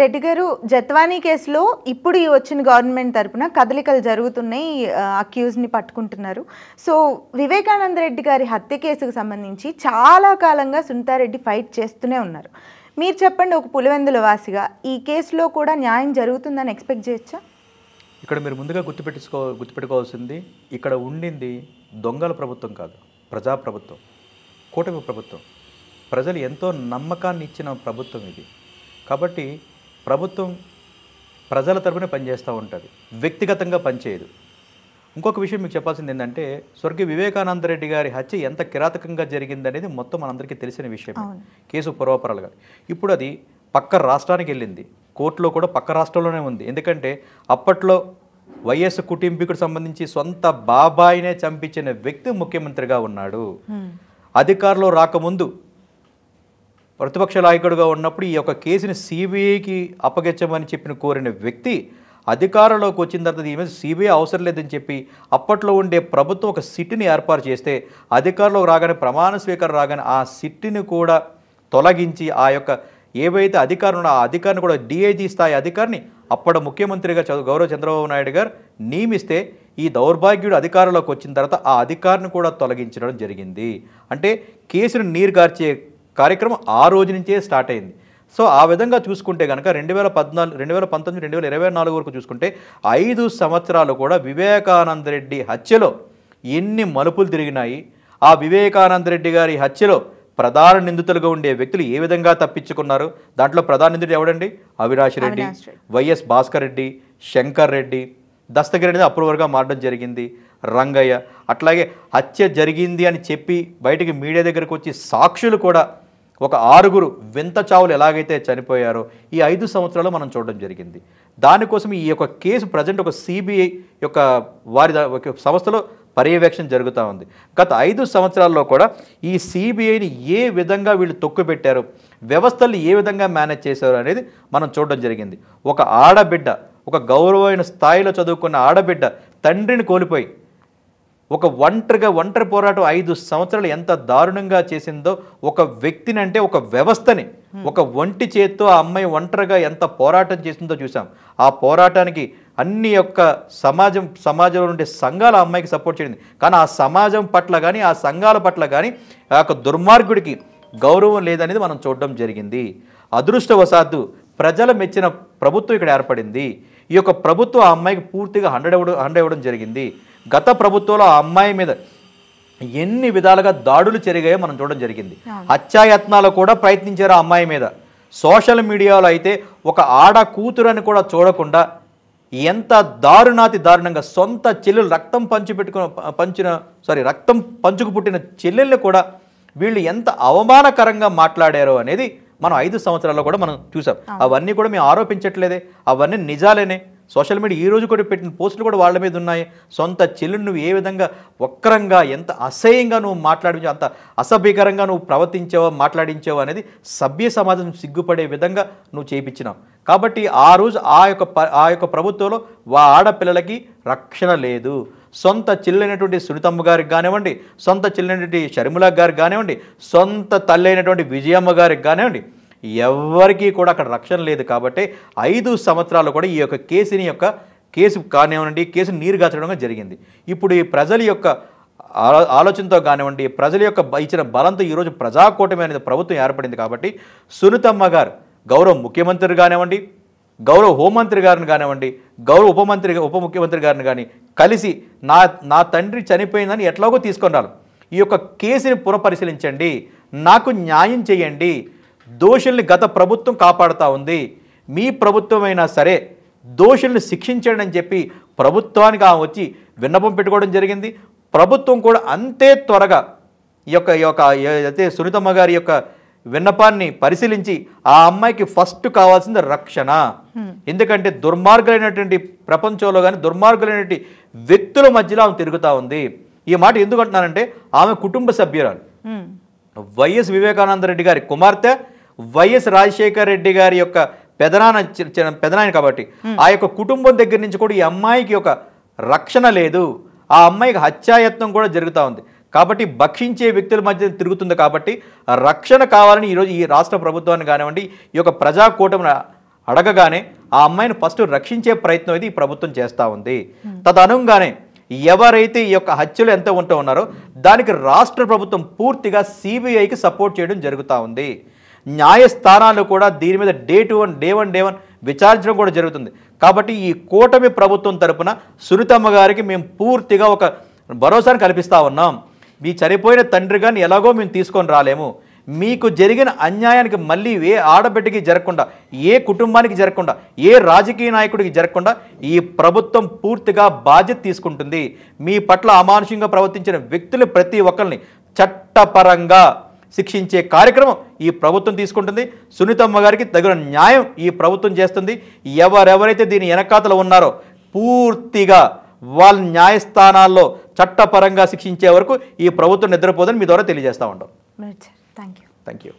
రెడ్డి గారు జత్వానీ కేసులో ఇప్పుడు వచ్చిన గవర్నమెంట్ తరపున కదలికలు జరుగుతున్నాయి అక్యూజ్ని పట్టుకుంటున్నారు సో వివేకానంద రెడ్డి గారి హత్య కేసుకు సంబంధించి చాలా కాలంగా సునీతారెడ్డి ఫైట్ చేస్తూనే ఉన్నారు మీరు చెప్పండి ఒక పులివెందుల వాసిగా ఈ కేసులో కూడా న్యాయం జరుగుతుందని ఎక్స్పెక్ట్ చేయొచ్చా ఇక్కడ మీరు ముందుగా గుర్తుపెట్టుకో గుర్తుపెట్టుకోవాల్సింది ఇక్కడ ఉండింది దొంగల ప్రభుత్వం కాదు ప్రజాప్రభుత్వం కూటమి ప్రభుత్వం ప్రజలు ఎంతో నమ్మకాన్ని ఇచ్చిన ప్రభుత్వం ఇది కాబట్టి ప్రభుత్వం ప్రజల తరపున పనిచేస్తూ ఉంటుంది వ్యక్తిగతంగా పనిచేయదు ఇంకొక విషయం మీకు చెప్పాల్సింది ఏంటంటే స్వర్గీయ వివేకానంద రెడ్డి గారి హత్య ఎంత కిరాతకంగా జరిగిందనేది మొత్తం మనందరికీ తెలిసిన విషయం కేసు పూర్వపరాలుగా ఇప్పుడు అది పక్క రాష్ట్రానికి వెళ్ళింది కోర్టులో కూడా పక్క రాష్ట్రంలోనే ఉంది ఎందుకంటే అప్పట్లో వైఎస్ కుటుంబీకుడు సంబంధించి సొంత బాబాయినే చంపించిన వ్యక్తి ముఖ్యమంత్రిగా ఉన్నాడు అధికారంలో రాకముందు ప్రతిపక్ష నాయకుడిగా ఉన్నప్పుడు ఈ యొక్క కేసుని సిబిఐకి అప్పగించమని చెప్పిన కోరిన వ్యక్తి అధికారంలోకి వచ్చిన తర్వాత ఈమె సిబిఐ అవసరం లేదని చెప్పి అప్పట్లో ఉండే ప్రభుత్వం ఒక సిట్టిని ఏర్పాటు చేస్తే అధికారంలోకి రాగానే ప్రమాణ స్వీకారం రాగానే ఆ సిట్టిని కూడా తొలగించి ఆ యొక్క ఏవైతే అధికారులు ఆ అధికారిని కూడా డిఐజీ స్థాయి అధికారిని అప్పటి ముఖ్యమంత్రిగా గౌరవ చంద్రబాబు నాయుడు గారు నియమిస్తే ఈ దౌర్భాగ్యుడు అధికారంలోకి వచ్చిన తర్వాత ఆ అధికారిని కూడా తొలగించడం జరిగింది అంటే కేసును నీరుగార్చే కార్యక్రమం ఆ రోజు నుంచే స్టార్ట్ అయింది సో ఆ విధంగా చూసుకుంటే కనుక రెండు వేల పద్నాలుగు రెండు వేల పంతొమ్మిది రెండు వేల ఇరవై నాలుగు వరకు చూసుకుంటే ఐదు సంవత్సరాలు కూడా వివేకానంద రెడ్డి హత్యలో ఎన్ని మలుపులు తిరిగినాయి ఆ వివేకానంద రెడ్డి గారి హత్యలో ప్రధాన నిందితులుగా ఉండే వ్యక్తులు ఏ విధంగా తప్పించుకున్నారు దాంట్లో ప్రధాన నిందితుడు ఎవడండి అవినాష్ రెడ్డి వైఎస్ భాస్కర్ రెడ్డి శంకర్ రెడ్డి దస్తగిరి అనేది అప్రూవర్గా మారడం జరిగింది రంగయ్య అట్లాగే హత్య జరిగింది అని చెప్పి బయటికి మీడియా దగ్గరకు వచ్చి సాక్షులు కూడా ఒక ఆరుగురు వింత చావులు ఎలాగైతే చనిపోయారో ఈ ఐదు సంవత్సరాలు మనం చూడడం జరిగింది దానికోసం ఈ యొక్క కేసు ప్రజెంట్ ఒక సిబిఐ యొక్క వారి ఒక సంస్థలో పర్యవేక్షణ జరుగుతూ ఉంది గత ఐదు సంవత్సరాల్లో కూడా ఈ సిబిఐని ఏ విధంగా వీళ్ళు తొక్కుపెట్టారు వ్యవస్థలు ఏ విధంగా మేనేజ్ చేశారు అనేది మనం చూడడం జరిగింది ఒక ఆడబిడ్డ ఒక గౌరవమైన స్థాయిలో చదువుకున్న ఆడబిడ్డ తండ్రిని కోల్పోయి ఒక ఒంటరిగా ఒంటరి పోరాటం ఐదు సంవత్సరాలు ఎంత దారుణంగా చేసిందో ఒక వ్యక్తిని అంటే ఒక వ్యవస్థని ఒక ఒంటి చేత్తో ఆ అమ్మాయి ఒంటరిగా ఎంత పోరాటం చేసిందో చూసాం ఆ పోరాటానికి అన్ని యొక్క సమాజం సమాజంలో ఉండే సంఘాలు ఆ అమ్మాయికి సపోర్ట్ చేయండి కానీ ఆ సమాజం పట్ల కానీ ఆ సంఘాల పట్ల కానీ ఆ యొక్క దుర్మార్గుడికి గౌరవం లేదనేది మనం చూడడం జరిగింది అదృష్టవశాత్తు ప్రజల మెచ్చిన ప్రభుత్వం ఇక్కడ ఏర్పడింది ఈ యొక్క ప్రభుత్వం ఆ అమ్మాయికి పూర్తిగా హండ్రెడ్ ఇవ్వడం హండ్రెడ్ ఇవ్వడం జరిగింది గత ప్రభుత్వంలో ఆ అమ్మాయి మీద ఎన్ని విధాలుగా దాడులు జరిగాయో మనం చూడడం జరిగింది హత్యాయత్నాలు కూడా ప్రయత్నించారు ఆ అమ్మాయి మీద సోషల్ మీడియాలో అయితే ఒక ఆడ కూతురని కూడా చూడకుండా ఎంత దారుణాతి దారుణంగా సొంత చెల్లెలు రక్తం పంచి పెట్టుకున్న పంచిన సారీ రక్తం పంచుకు పుట్టిన చెల్లెల్ని కూడా వీళ్ళు ఎంత అవమానకరంగా మాట్లాడారు అనేది మనం ఐదు సంవత్సరాల్లో కూడా మనం చూసాం అవన్నీ కూడా మేము ఆరోపించట్లేదే అవన్నీ నిజాలేనే సోషల్ మీడియా ఈ రోజు కూడా పెట్టిన పోస్టులు కూడా వాళ్ళ మీద ఉన్నాయి సొంత చెల్లు నువ్వు ఏ విధంగా వక్రంగా ఎంత అసహ్యంగా నువ్వు మాట్లాడించావు అంత అసభ్యకరంగా నువ్వు ప్రవర్తించావో మాట్లాడించావో అనేది సభ్య సమాజం సిగ్గుపడే విధంగా నువ్వు చేయించినావు కాబట్టి ఆ రోజు ఆ యొక్క ఆ యొక్క ప్రభుత్వంలో వా ఆడపిల్లలకి రక్షణ లేదు సొంత చెల్లైనటువంటి సునీతమ్మ గారికి కానివ్వండి సొంత చెల్లైనటువంటి షర్మిల గారికి కానివ్వండి సొంత తల్లి అయినటువంటి విజయమ్మ గారికి కానివ్వండి ఎవ్వరికీ కూడా అక్కడ రక్షణ లేదు కాబట్టి ఐదు సంవత్సరాలు కూడా ఈ యొక్క కేసుని యొక్క కేసు కానివ్వండి కేసు నీరుగార్చడంగా జరిగింది ఇప్పుడు ఈ ప్రజల యొక్క ఆలోచనతో కానివ్వండి ప్రజల యొక్క ఇచ్చిన బలంతో ఈరోజు ప్రజాకూటమి అనేది ప్రభుత్వం ఏర్పడింది కాబట్టి సునీతమ్మ గారు గౌరవ ముఖ్యమంత్రి కానివ్వండి గౌరవ హోంమంత్రి గారిని కానివ్వండి గౌరవ ఉప మంత్రి ఉప ముఖ్యమంత్రి గారిని కానీ కలిసి నా నా తండ్రి చనిపోయిందని ఎట్లాగో తీసుకున్నారు ఈ యొక్క కేసుని పునఃపరిశీలించండి నాకు న్యాయం చేయండి దోషుల్ని గత ప్రభుత్వం కాపాడుతూ ఉంది మీ ప్రభుత్వమైనా సరే దోషుల్ని శిక్షించండి అని చెప్పి ప్రభుత్వానికి ఆమె వచ్చి విన్నపం పెట్టుకోవడం జరిగింది ప్రభుత్వం కూడా అంతే త్వరగా ఈ యొక్క ఈ యొక్క అయితే సునీతమ్మ గారి యొక్క విన్నపాన్ని పరిశీలించి ఆ అమ్మాయికి ఫస్ట్ కావాల్సింది రక్షణ ఎందుకంటే దుర్మార్గులైనటువంటి ప్రపంచంలో కానీ దుర్మార్గులైనటువంటి వ్యక్తుల మధ్యలో ఆమె తిరుగుతూ ఉంది ఈ మాట ఎందుకంటున్నానంటే ఆమె కుటుంబ సభ్యురాలు వైఎస్ వివేకానంద రెడ్డి గారి కుమార్తె వైఎస్ రాజశేఖర్ రెడ్డి గారి యొక్క పెదనాన్న పెదనాయన కాబట్టి ఆ యొక్క కుటుంబం దగ్గర నుంచి కూడా ఈ అమ్మాయికి ఒక రక్షణ లేదు ఆ అమ్మాయికి హత్యాయత్నం కూడా జరుగుతూ ఉంది కాబట్టి భక్షించే వ్యక్తుల మధ్య తిరుగుతుంది కాబట్టి రక్షణ కావాలని ఈరోజు ఈ రాష్ట్ర ప్రభుత్వాన్ని కానివ్వండి ఈ యొక్క ప్రజాకూటమిని అడగగానే ఆ అమ్మాయిని ఫస్ట్ రక్షించే ప్రయత్నం అయితే ఈ ప్రభుత్వం చేస్తూ ఉంది తదనుగానే ఎవరైతే ఈ యొక్క హత్యలు ఎంత ఉంటూ ఉన్నారో దానికి రాష్ట్ర ప్రభుత్వం పూర్తిగా సిబిఐకి సపోర్ట్ చేయడం జరుగుతూ ఉంది న్యాయస్థానాలు కూడా దీని మీద day to one day one day one విచారించడం కూడా జరుగుతుంది కాబట్టి ఈ కూటమి ప్రభుత్వం తరపున సునీతమ్మ గారికి మేము పూర్తిగా ఒక భరోసాను కల్పిస్తూ ఉన్నాం మీ చనిపోయిన తండ్రి గారిని ఎలాగో మేము తీసుకొని రాలేము మీకు జరిగిన అన్యాయానికి మళ్ళీ ఏ ఆడబిడ్డకి జరగకుండా ఏ కుటుంబానికి జరగకుండా ఏ రాజకీయ నాయకుడికి జరగకుండా ఈ ప్రభుత్వం పూర్తిగా బాధ్యత తీసుకుంటుంది మీ పట్ల అమానుషంగా ప్రవర్తించిన వ్యక్తులు ప్రతి ఒక్కరిని చట్టపరంగా శిక్షించే కార్యక్రమం ఈ ప్రభుత్వం తీసుకుంటుంది సునీతమ్మ గారికి తగిన న్యాయం ఈ ప్రభుత్వం చేస్తుంది ఎవరెవరైతే దీని వెనకాతలు ఉన్నారో పూర్తిగా వాళ్ళ న్యాయస్థానాల్లో చట్టపరంగా శిక్షించే వరకు ఈ ప్రభుత్వం నిద్రపోదని మీ ద్వారా తెలియజేస్తూ ఉంటాం థ్యాంక్ యూ థ్యాంక్ యూ